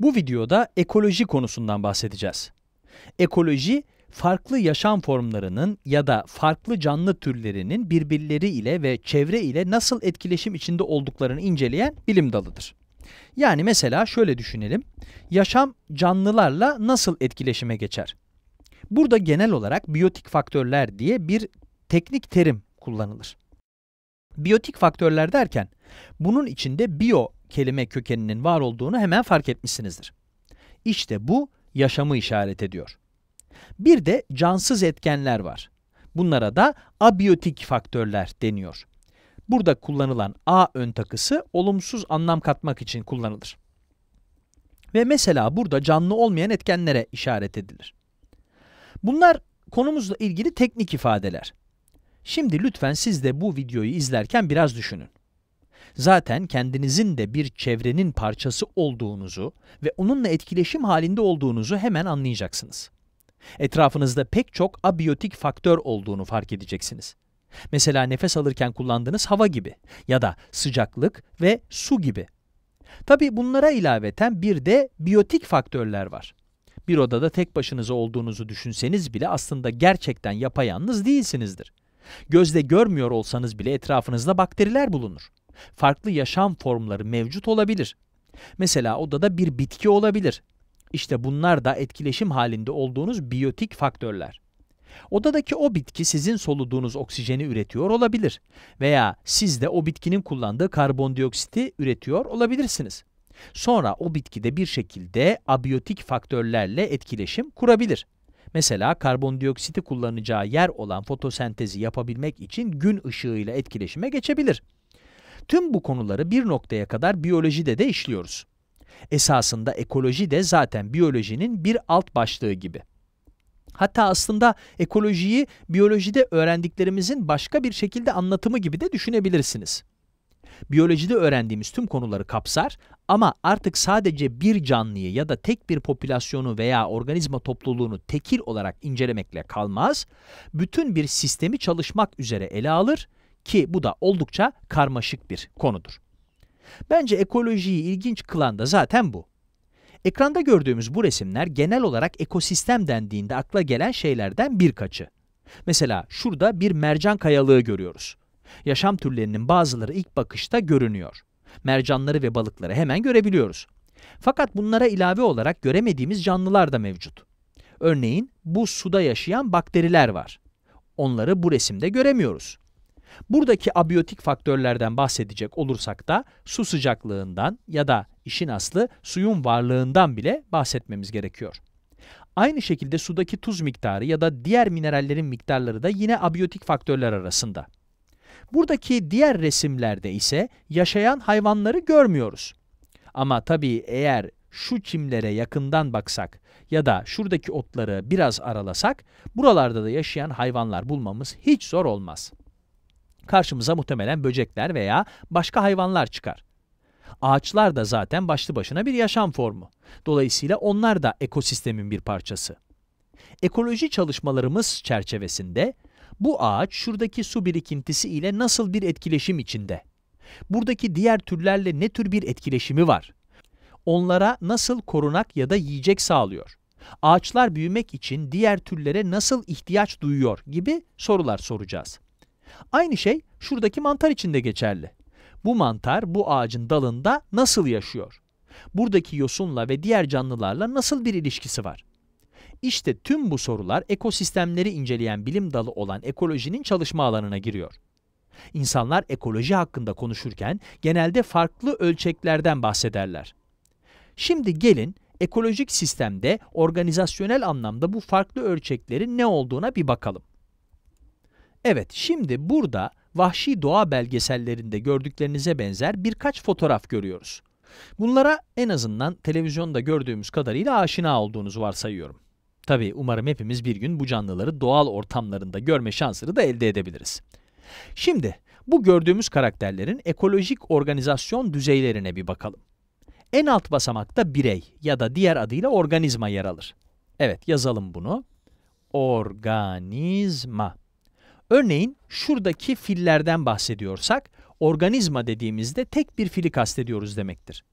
Bu videoda ekoloji konusundan bahsedeceğiz. Ekoloji, farklı yaşam formlarının ya da farklı canlı türlerinin birbirleri ile ve çevre ile nasıl etkileşim içinde olduklarını inceleyen bilim dalıdır. Yani mesela şöyle düşünelim, yaşam canlılarla nasıl etkileşime geçer? Burada genel olarak biyotik faktörler diye bir teknik terim kullanılır. Biyotik faktörler derken, bunun içinde bio kelime kökeninin var olduğunu hemen fark etmişsinizdir. İşte bu yaşamı işaret ediyor. Bir de cansız etkenler var. Bunlara da abiyotik faktörler deniyor. Burada kullanılan a ön takısı olumsuz anlam katmak için kullanılır. Ve mesela burada canlı olmayan etkenlere işaret edilir. Bunlar konumuzla ilgili teknik ifadeler. Şimdi lütfen siz de bu videoyu izlerken biraz düşünün. Zaten kendinizin de bir çevrenin parçası olduğunuzu ve onunla etkileşim halinde olduğunuzu hemen anlayacaksınız. Etrafınızda pek çok abiyotik faktör olduğunu fark edeceksiniz. Mesela nefes alırken kullandığınız hava gibi ya da sıcaklık ve su gibi. Tabi bunlara ilaveten bir de biyotik faktörler var. Bir odada tek başınıza olduğunuzu düşünseniz bile aslında gerçekten yapayalnız değilsinizdir. Gözle görmüyor olsanız bile etrafınızda bakteriler bulunur farklı yaşam formları mevcut olabilir. Mesela odada bir bitki olabilir. İşte bunlar da etkileşim halinde olduğunuz biyotik faktörler. Odadaki o bitki sizin soluduğunuz oksijeni üretiyor olabilir veya siz de o bitkinin kullandığı karbondioksiti üretiyor olabilirsiniz. Sonra o bitkide bir şekilde abiyotik faktörlerle etkileşim kurabilir. Mesela karbondioksiti kullanacağı yer olan fotosentezi yapabilmek için gün ışığıyla etkileşime geçebilir. Tüm bu konuları bir noktaya kadar biyolojide de işliyoruz. Esasında ekoloji de zaten biyolojinin bir alt başlığı gibi. Hatta aslında ekolojiyi biyolojide öğrendiklerimizin başka bir şekilde anlatımı gibi de düşünebilirsiniz. Biyolojide öğrendiğimiz tüm konuları kapsar ama artık sadece bir canlıyı ya da tek bir popülasyonu veya organizma topluluğunu tekil olarak incelemekle kalmaz, bütün bir sistemi çalışmak üzere ele alır ki bu da oldukça karmaşık bir konudur. Bence ekolojiyi ilginç kılan da zaten bu. Ekranda gördüğümüz bu resimler genel olarak ekosistem dendiğinde akla gelen şeylerden birkaçı. Mesela şurada bir mercan kayalığı görüyoruz. Yaşam türlerinin bazıları ilk bakışta görünüyor. Mercanları ve balıkları hemen görebiliyoruz. Fakat bunlara ilave olarak göremediğimiz canlılar da mevcut. Örneğin bu suda yaşayan bakteriler var. Onları bu resimde göremiyoruz. Buradaki abiyotik faktörlerden bahsedecek olursak da su sıcaklığından ya da işin aslı suyun varlığından bile bahsetmemiz gerekiyor. Aynı şekilde sudaki tuz miktarı ya da diğer minerallerin miktarları da yine abiyotik faktörler arasında. Buradaki diğer resimlerde ise yaşayan hayvanları görmüyoruz. Ama tabii eğer şu çimlere yakından baksak ya da şuradaki otları biraz aralasak, buralarda da yaşayan hayvanlar bulmamız hiç zor olmaz karşımıza muhtemelen böcekler veya başka hayvanlar çıkar. Ağaçlar da zaten başlı başına bir yaşam formu. Dolayısıyla onlar da ekosistemin bir parçası. Ekoloji çalışmalarımız çerçevesinde bu ağaç şuradaki su birikintisi ile nasıl bir etkileşim içinde? Buradaki diğer türlerle ne tür bir etkileşimi var? Onlara nasıl korunak ya da yiyecek sağlıyor? Ağaçlar büyümek için diğer türlere nasıl ihtiyaç duyuyor gibi sorular soracağız. Aynı şey şuradaki mantar için de geçerli. Bu mantar bu ağacın dalında nasıl yaşıyor? Buradaki yosunla ve diğer canlılarla nasıl bir ilişkisi var? İşte tüm bu sorular ekosistemleri inceleyen bilim dalı olan ekolojinin çalışma alanına giriyor. İnsanlar ekoloji hakkında konuşurken genelde farklı ölçeklerden bahsederler. Şimdi gelin ekolojik sistemde organizasyonel anlamda bu farklı ölçeklerin ne olduğuna bir bakalım. Evet, şimdi burada vahşi doğa belgesellerinde gördüklerinize benzer birkaç fotoğraf görüyoruz. Bunlara en azından televizyonda gördüğümüz kadarıyla aşina olduğunuzu varsayıyorum. Tabii umarım hepimiz bir gün bu canlıları doğal ortamlarında görme şansını da elde edebiliriz. Şimdi bu gördüğümüz karakterlerin ekolojik organizasyon düzeylerine bir bakalım. En alt basamakta birey ya da diğer adıyla organizma yer alır. Evet yazalım bunu. Organizma. Örneğin şuradaki fillerden bahsediyorsak, organizma dediğimizde tek bir fili kastediyoruz demektir.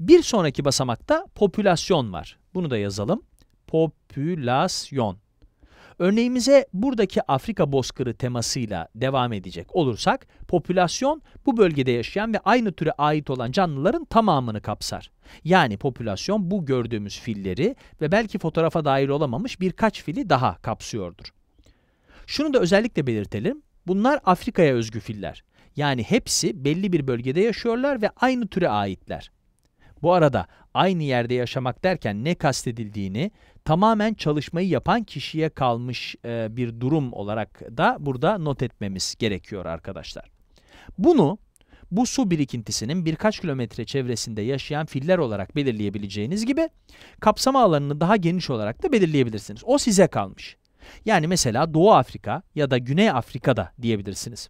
Bir sonraki basamakta popülasyon var. Bunu da yazalım. Popülasyon. Örneğimize buradaki Afrika bozkırı temasıyla devam edecek olursak, popülasyon bu bölgede yaşayan ve aynı türe ait olan canlıların tamamını kapsar. Yani popülasyon bu gördüğümüz filleri ve belki fotoğrafa dahil olamamış birkaç fili daha kapsıyordur. Şunu da özellikle belirtelim. Bunlar Afrika'ya özgü filler. Yani hepsi belli bir bölgede yaşıyorlar ve aynı türe aitler. Bu arada aynı yerde yaşamak derken ne kastedildiğini tamamen çalışmayı yapan kişiye kalmış e, bir durum olarak da burada not etmemiz gerekiyor arkadaşlar. Bunu bu su birikintisinin birkaç kilometre çevresinde yaşayan filler olarak belirleyebileceğiniz gibi kapsama alanını daha geniş olarak da belirleyebilirsiniz. O size kalmış. Yani mesela Doğu Afrika ya da Güney Afrika'da diyebilirsiniz.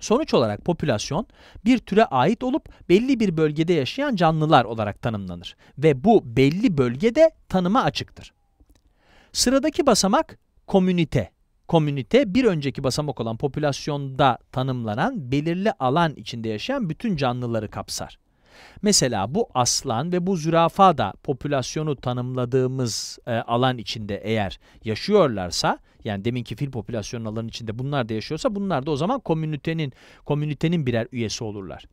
Sonuç olarak popülasyon bir türe ait olup belli bir bölgede yaşayan canlılar olarak tanımlanır ve bu belli bölgede tanıma açıktır. Sıradaki basamak komünite. Komünite bir önceki basamak olan popülasyonda tanımlanan belirli alan içinde yaşayan bütün canlıları kapsar. Mesela bu aslan ve bu zürafa da popülasyonu tanımladığımız e, alan içinde eğer yaşıyorlarsa yani deminki fil popülasyonu alanın içinde bunlar da yaşıyorsa bunlar da o zaman komünitenin komünitenin birer üyesi olurlar.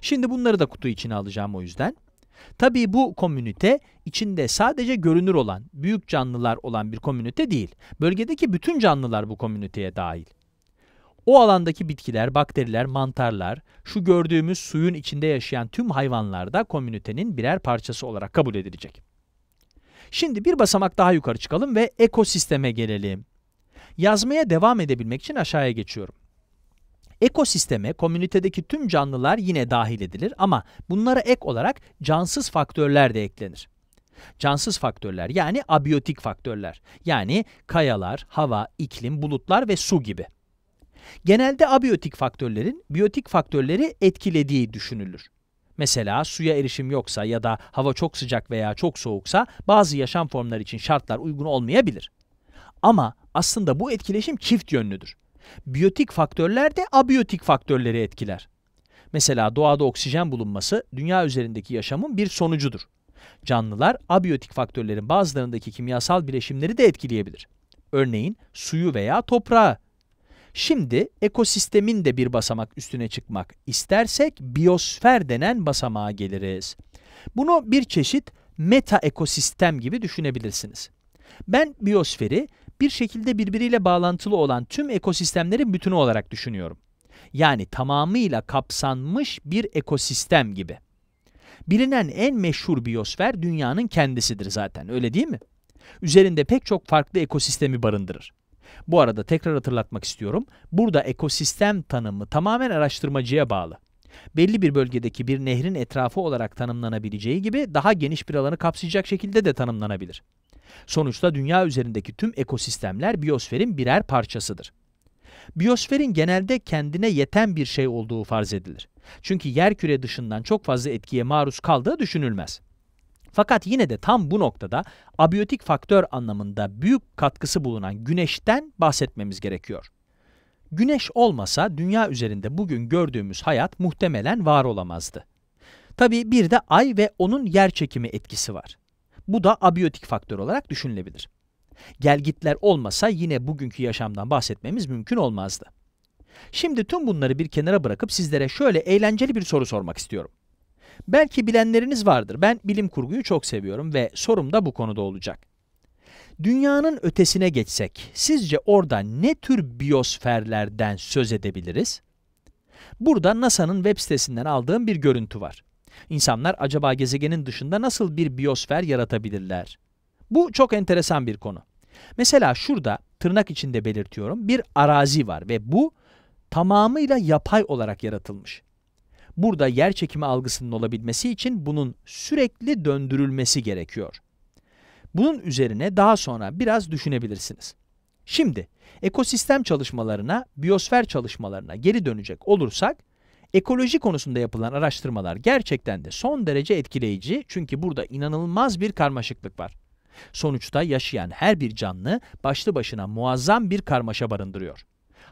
Şimdi bunları da kutu içine alacağım o yüzden. Tabii bu komünite içinde sadece görünür olan, büyük canlılar olan bir komünite değil. Bölgedeki bütün canlılar bu komüniteye dahil. O alandaki bitkiler, bakteriler, mantarlar, şu gördüğümüz suyun içinde yaşayan tüm hayvanlar da komünitenin birer parçası olarak kabul edilecek. Şimdi bir basamak daha yukarı çıkalım ve ekosisteme gelelim. Yazmaya devam edebilmek için aşağıya geçiyorum. Ekosisteme komünitedeki tüm canlılar yine dahil edilir ama bunlara ek olarak cansız faktörler de eklenir. Cansız faktörler yani abiyotik faktörler yani kayalar, hava, iklim, bulutlar ve su gibi. Genelde abiyotik faktörlerin biyotik faktörleri etkilediği düşünülür. Mesela suya erişim yoksa ya da hava çok sıcak veya çok soğuksa bazı yaşam formları için şartlar uygun olmayabilir. Ama aslında bu etkileşim çift yönlüdür. Biyotik faktörler de abiyotik faktörleri etkiler. Mesela doğada oksijen bulunması dünya üzerindeki yaşamın bir sonucudur. Canlılar abiyotik faktörlerin bazılarındaki kimyasal bileşimleri de etkileyebilir. Örneğin suyu veya toprağı Şimdi ekosistemin de bir basamak üstüne çıkmak istersek biyosfer denen basamağa geliriz. Bunu bir çeşit meta ekosistem gibi düşünebilirsiniz. Ben biyosferi bir şekilde birbiriyle bağlantılı olan tüm ekosistemlerin bütünü olarak düşünüyorum. Yani tamamıyla kapsanmış bir ekosistem gibi. Bilinen en meşhur biyosfer dünyanın kendisidir zaten öyle değil mi? Üzerinde pek çok farklı ekosistemi barındırır. Bu arada tekrar hatırlatmak istiyorum. Burada ekosistem tanımı tamamen araştırmacıya bağlı. Belli bir bölgedeki bir nehrin etrafı olarak tanımlanabileceği gibi daha geniş bir alanı kapsayacak şekilde de tanımlanabilir. Sonuçta dünya üzerindeki tüm ekosistemler biyosferin birer parçasıdır. Biyosferin genelde kendine yeten bir şey olduğu farz edilir. Çünkü küre dışından çok fazla etkiye maruz kaldığı düşünülmez. Fakat yine de tam bu noktada abiyotik faktör anlamında büyük katkısı bulunan güneşten bahsetmemiz gerekiyor. Güneş olmasa dünya üzerinde bugün gördüğümüz hayat muhtemelen var olamazdı. Tabii bir de ay ve onun yer çekimi etkisi var. Bu da abiyotik faktör olarak düşünülebilir. Gelgitler olmasa yine bugünkü yaşamdan bahsetmemiz mümkün olmazdı. Şimdi tüm bunları bir kenara bırakıp sizlere şöyle eğlenceli bir soru sormak istiyorum. Belki bilenleriniz vardır. Ben bilim kurguyu çok seviyorum ve sorum da bu konuda olacak. Dünyanın ötesine geçsek, sizce orada ne tür biyosferlerden söz edebiliriz? Burada NASA'nın web sitesinden aldığım bir görüntü var. İnsanlar acaba gezegenin dışında nasıl bir biyosfer yaratabilirler? Bu çok enteresan bir konu. Mesela şurada tırnak içinde belirtiyorum bir arazi var ve bu tamamıyla yapay olarak yaratılmış. Burada yer çekimi algısının olabilmesi için bunun sürekli döndürülmesi gerekiyor. Bunun üzerine daha sonra biraz düşünebilirsiniz. Şimdi ekosistem çalışmalarına, biyosfer çalışmalarına geri dönecek olursak, ekoloji konusunda yapılan araştırmalar gerçekten de son derece etkileyici çünkü burada inanılmaz bir karmaşıklık var. Sonuçta yaşayan her bir canlı başlı başına muazzam bir karmaşa barındırıyor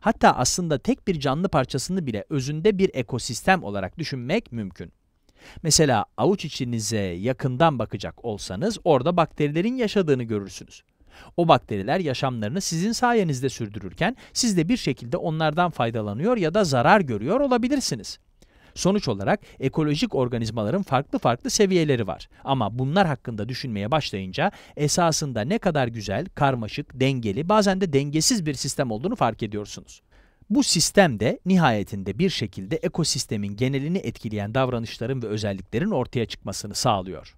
hatta aslında tek bir canlı parçasını bile özünde bir ekosistem olarak düşünmek mümkün. Mesela avuç içinize yakından bakacak olsanız orada bakterilerin yaşadığını görürsünüz. O bakteriler yaşamlarını sizin sayenizde sürdürürken siz de bir şekilde onlardan faydalanıyor ya da zarar görüyor olabilirsiniz. Sonuç olarak ekolojik organizmaların farklı farklı seviyeleri var. Ama bunlar hakkında düşünmeye başlayınca esasında ne kadar güzel, karmaşık, dengeli, bazen de dengesiz bir sistem olduğunu fark ediyorsunuz. Bu sistem de nihayetinde bir şekilde ekosistemin genelini etkileyen davranışların ve özelliklerin ortaya çıkmasını sağlıyor.